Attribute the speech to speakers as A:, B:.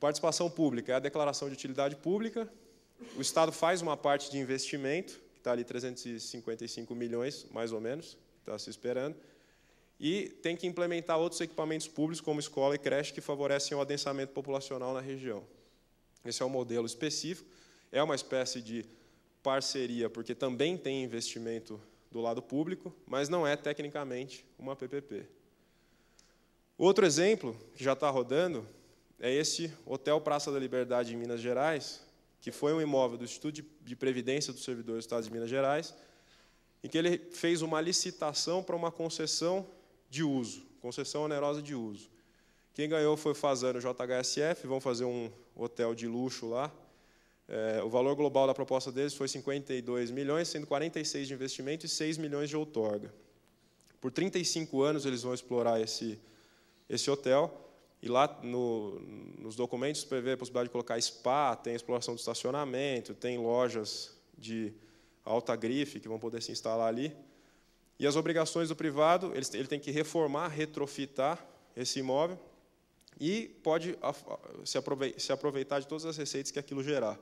A: Participação pública é a declaração de utilidade pública. O Estado faz uma parte de investimento, que está ali 355 milhões, mais ou menos, está se esperando. E tem que implementar outros equipamentos públicos, como escola e creche, que favorecem o adensamento populacional na região. Esse é um modelo específico, é uma espécie de parceria, porque também tem investimento do lado público, mas não é tecnicamente uma PPP. Outro exemplo, que já está rodando, é esse Hotel Praça da Liberdade em Minas Gerais, que foi um imóvel do Instituto de Previdência dos Servidores do Estado de Minas Gerais, em que ele fez uma licitação para uma concessão de uso, concessão onerosa de uso. Quem ganhou foi Fazano JHSF, vão fazer um hotel de luxo lá. É, o valor global da proposta deles foi 52 milhões, sendo 46 de investimento e 6 milhões de outorga. Por 35 anos eles vão explorar esse, esse hotel. E lá no, nos documentos prevê a possibilidade de colocar spa, tem exploração do estacionamento, tem lojas de alta grife que vão poder se instalar ali. E as obrigações do privado, ele, ele tem que reformar, retrofitar esse imóvel e pode se aproveitar de todas as receitas que aquilo gerar.